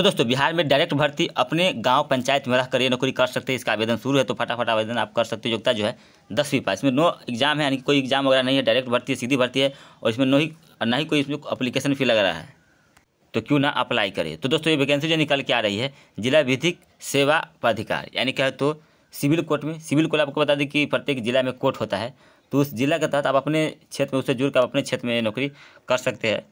तो दोस्तों बिहार में डायरेक्ट भर्ती अपने गांव पंचायत में रहकर ये नौकरी कर सकते हैं इसका आवेदन शुरू है तो फटाफट आवेदन आप कर सकते हो योग्यता जो है दसवीं पास इसमें नो एग्जाम है यानी कोई एग्जाम वगैरह नहीं है डायरेक्ट भर्ती है सीधी भर्ती है और इसमें नो ही ना ही कोई इसमें अप्लीकेशन फी लग रहा है तो क्यों ना अप्लाई करें तो दोस्तों ये वैकेंसी जो निकल के आ रही है जिला विधिक सेवा प्राधिकार यानी क्या तो सिविल कोर्ट में सिविल कोर्ट आपको बता दें कि प्रत्येक जिला में कोर्ट होता है तो उस जिला के तहत आप अपने क्षेत्र में उससे जुड़ कर अपने क्षेत्र में नौकरी कर सकते हैं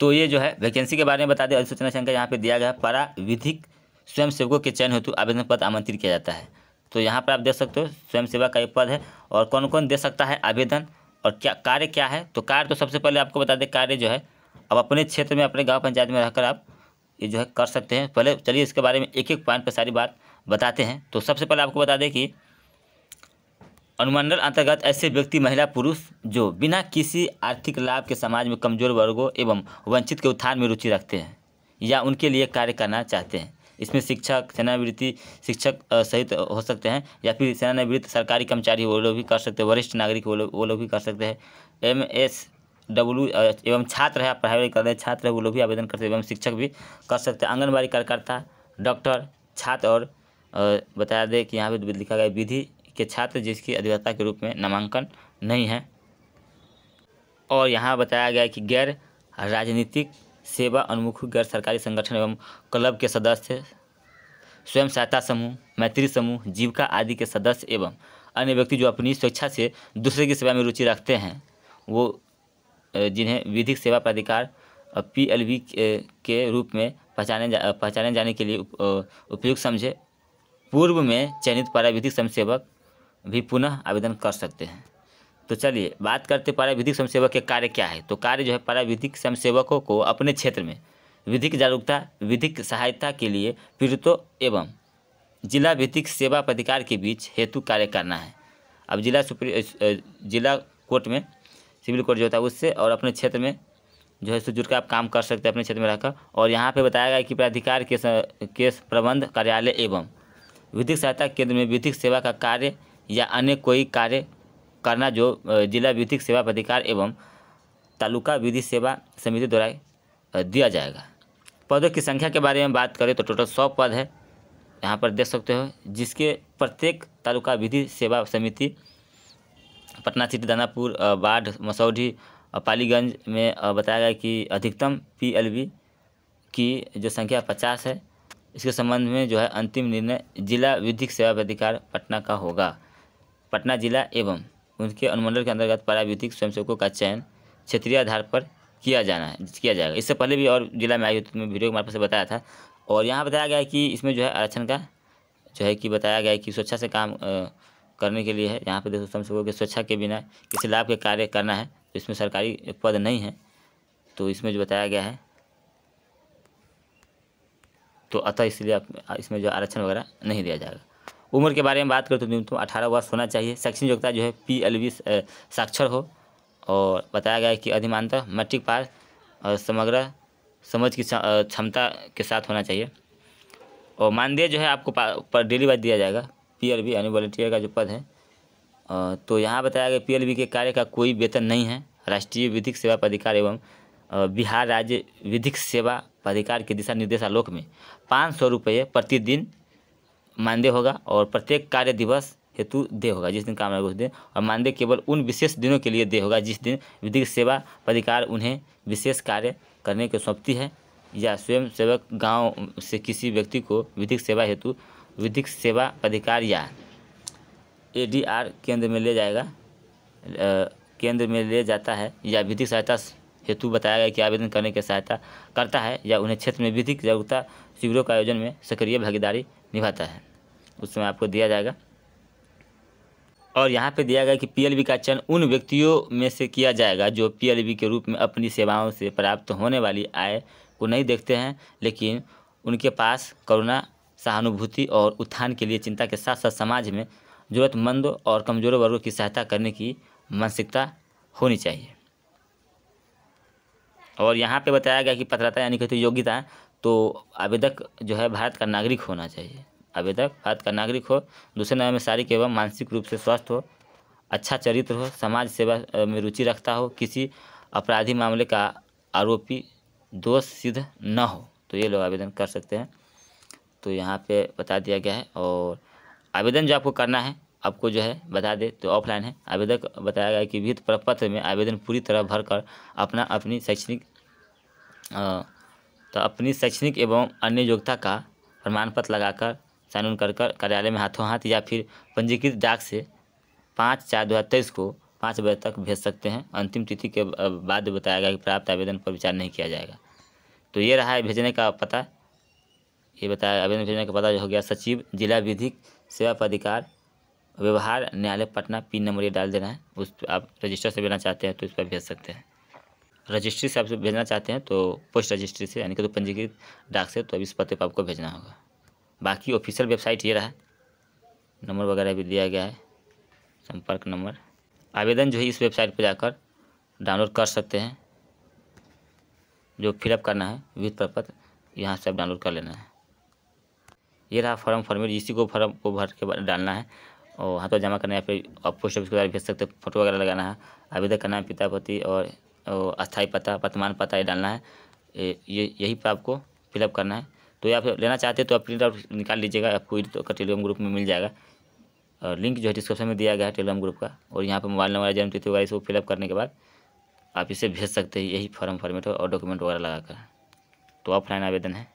तो ये जो है वैकेंसी के बारे में बता दें अधिसूचना संख्या यहाँ पर दिया गया है परा विधिक स्वयंसेवकों के चयन हेतु आवेदन पत्र आमंत्रित किया जाता है तो यहाँ पर आप देख सकते हो स्वयं सेवा का एक पद है और कौन कौन दे सकता है आवेदन और क्या कार्य क्या है तो कार्य तो सबसे पहले आपको बता दें कार्य जो है अब अपने क्षेत्र में अपने गाँव पंचायत में रहकर आप ये जो है कर सकते हैं पहले चलिए इसके बारे में एक एक पॉइंट पर सारी बात बताते हैं तो सबसे पहले आपको बता दें कि अनुमंडल अंतर्गत ऐसे व्यक्ति महिला पुरुष जो बिना किसी आर्थिक लाभ के समाज में कमजोर वर्गों एवं वंचित के उत्थान में रुचि रखते हैं या उनके लिए कार्य करना चाहते हैं इसमें शिक्षक सेनानिवृत्ति शिक्षक सहित हो सकते हैं या फिर सेनानिवृत्त सरकारी कर्मचारी वो लोग भी कर सकते हैं वरिष्ठ नागरिक वो लोग वो लोग भी कर सकते हैं एम एस डब्ल्यू एवं छात्र है पढ़ाई कर रहे छात्र है वो लोग भी आवेदन कर सकते एवं शिक्षक भी कर सकते हैं आंगनबाड़ी कार्यकर्ता डॉक्टर छात्र और बता दें कि यहाँ पे लिखा गया विधि के छात्र जिसकी अधिवक्ता के रूप में नामांकन नहीं है और यहाँ बताया गया कि गैर राजनीतिक सेवा अनुमुखी गैर सरकारी संगठन एवं क्लब के सदस्य स्वयं सहायता समूह मैत्री समूह जीविका आदि के सदस्य एवं अन्य व्यक्ति जो अपनी स्वेच्छा से दूसरे की सेवा में रुचि रखते हैं वो जिन्हें विधिक सेवा प्राधिकार पी एल वी के रूप में पहचाने जा पहचाने जाने के लिए उपयुक्त समझे पूर्व में चयनित पारा विधिक स्वयंसेवक भी पुनः आवेदन कर सकते हैं तो चलिए बात करते पारा विधिक स्वयं सेवक के कार्य क्या है तो कार्य जो है पारा विधिक स्वयं सेवकों को अपने क्षेत्र में विधिक जागरूकता विधिक सहायता के लिए पीड़ितों एवं जिला विधिक सेवा प्राधिकार के बीच हेतु कार्य करना है अब जिला सुप्रीम जिला कोर्ट में सिविल कोर्ट जो होता है उससे और अपने क्षेत्र में जो है सो जुड़ कर आप काम कर सकते हैं अपने क्षेत्र में रहकर और यहाँ पे बताया गया कि प्राधिकार के केस प्रबंध कार्यालय एवं विधिक सहायता केंद्र में विधिक सेवा का कार्य या अन्य कोई कार्य करना जो जिला विधिक सेवा प्राधिकार एवं तालुका विधि सेवा समिति द्वारा दिया जाएगा पदों की संख्या के बारे में बात करें तो टोटल सौ पद है यहाँ पर देख सकते हो जिसके प्रत्येक तालुका विधि सेवा समिति पटना सिटी दानापुर बाढ़ मसौढ़ी पालीगंज में बताया गया कि अधिकतम पीएलबी की जो संख्या पचास है इसके संबंध में जो है अंतिम निर्णय जिला विधिक सेवा प्राधिकार पटना का होगा पटना जिला एवं उनके अनुमंडल के अंतर्गत स्वयं स्वयंसेवकों का चयन क्षेत्रीय आधार पर किया जाना है किया जाएगा इससे पहले भी और जिला में आयोजित तो में वीडियो के मार्फत से बताया था और यहाँ बताया गया है कि इसमें जो है आरक्षण का जो है कि बताया गया है कि स्वेच्छा से काम करने के लिए है यहाँ पर देखो स्वयंसेवकों के स्वेच्छा के बिना किसी लाभ के कार्य करना है तो इसमें सरकारी पद नहीं है तो इसमें जो बताया गया है तो अतः इसलिए इसमें जो आरक्षण वगैरह नहीं दिया जाएगा उम्र के बारे में बात करें तो न्यूनतम अठारह वर्ष होना चाहिए शैक्षणिक योग्यता जो है पी एल बी साक्षर हो और बताया गया है कि अधिमानतः मैट्रिक पास और समग्र समझ की क्षमता के साथ होना चाहिए और मानदेय जो है आपको पर डेली वाइज दिया जाएगा पी एल बी यानी वॉल्टियर का जो पद है तो यहाँ बताया गया पी एल बी के कार्य का कोई वेतन नहीं है राष्ट्रीय विधिक सेवा प्राधिकार एवं बिहार राज्य विधिक सेवा प्राधिकार के दिशा निर्देशालोक में पाँच सौ रुपये प्रतिदिन मानदेय होगा और प्रत्येक कार्य दिवस हेतु दे होगा जिस दिन काम आएगा उस दिन और मानदेय केवल उन विशेष दिनों के लिए दे होगा जिस दिन विधिक सेवा अधिकार उन्हें विशेष कार्य करने की सौंपती है या स्वयं सेवक गाँव से किसी व्यक्ति को विधिक सेवा हेतु विधिक सेवा अधिकार या एडीआर केंद्र में ले जाएगा केंद्र में ले जाता है या विधिक सहायता हेतु बताया गया कि आवेदन करने की सहायता करता है या उन्हें क्षेत्र में विधिक जागरूकता शिविरों के आयोजन में सक्रिय भागीदारी निभाता है उसमें आपको दिया जाएगा और यहाँ पे दिया गया कि पीएलबी का चयन उन व्यक्तियों में से किया जाएगा जो पीएलबी के रूप में अपनी सेवाओं से प्राप्त होने वाली आय को नहीं देखते हैं लेकिन उनके पास करुणा सहानुभूति और उत्थान के लिए चिंता के साथ साथ समाज में ज़रूरतमंद और कमज़ोर वर्गों की सहायता करने की मानसिकता होनी चाहिए और यहाँ पे बताया गया कि पत्रता यानी कहते तो योग्यता तो आवेदक जो है भारत का नागरिक होना चाहिए आवेदक भारत का नागरिक हो दूसरे नंबर में शारीरिक एवं मानसिक रूप से स्वस्थ हो अच्छा चरित्र हो समाज सेवा में रुचि रखता हो किसी अपराधी मामले का आरोपी दोष सिद्ध न हो तो ये लोग आवेदन कर सकते हैं तो यहाँ पे बता दिया गया है और आवेदन जो आपको करना है आपको जो है बता दे तो ऑफलाइन है आवेदक बताया गया कि विहित प्रपत्र में आवेदन पूरी तरह भरकर अपना अपनी शैक्षणिक तो अपनी शैक्षणिक एवं अन्य योग्यता का प्रमाण पत्र लगाकर साइन इन कर कर कार्यालय में हाथों हाथ या फिर पंजीकृत डाक से पाँच चार दो हज़ार तेईस को पाँच बजे तक भेज सकते हैं अंतिम तिथि के बाद बताया गया कि प्राप्त आवेदन पर विचार नहीं किया जाएगा तो ये रहा है भेजने का पता ये बताया आवेदन भेजने का पता जो हो गया सचिव जिला विधिक सेवा पदाधिकार व्यवहार न्यायालय पटना पिन नंबर ये डाल देना है उस पर आप रजिस्टर से भेजना चाहते हैं तो इस पर भेज सकते हैं रजिस्ट्री से आप भेजना चाहते हैं तो पोस्ट रजिस्ट्री से यानी कि तो पंजीकृत डाक से तो अब इस पते पर आपको भेजना होगा बाकी ऑफिशियल वेबसाइट ये रहा नंबर वगैरह भी दिया गया है संपर्क नंबर आवेदन जो है इस वेबसाइट पर जाकर डाउनलोड कर सकते हैं जो फिलअप करना है विध प्रपत्र यहाँ से आप डाउनलोड कर लेना है ये रहा फॉर्म फॉर्मेट इसी को फॉर्म को भर के डालना है और हाथों जमा करना या फिर आप पोस्ट ऑफिस के द्वारा भेज सकते हो फोटो वगैरह लगाना है आवेदक करना है पिता पति और, अस्थाई अस्थायी पता वर्तमान पता ये डालना है ये यही पर आपको फिलअप करना है तो या फिर लेना चाहते हैं तो आप प्रिंट आउट निकाल लीजिएगा आपको तो टेलीग्राम ग्रुप में मिल जाएगा और लिंक जो है डिस्क्रिप्शन में दिया गया है टेलीग्राम ग्रुप का और यहाँ पर मोबाइल नंबर जन्म तिथि वगैरह इसको फिलअप करने के बाद आप इसे भेज सकते हैं यही फॉर्म फॉर्मेट और डॉक्यूमेंट वगैरह लगाकर तो ऑफलाइन आवेदन है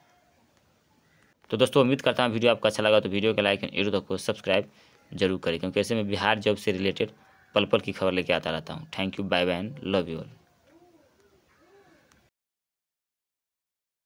तो दोस्तों उम्मीद करता हूँ वीडियो आपको अच्छा लगा तो वीडियो के लाइक एंड यूट्यूब को सब्सक्राइब जरूर करें क्योंकि ऐसे में बिहार जॉब से रिलेटेड पल पल की खबर लेके आता रहता हूँ thank you bye bye and love you all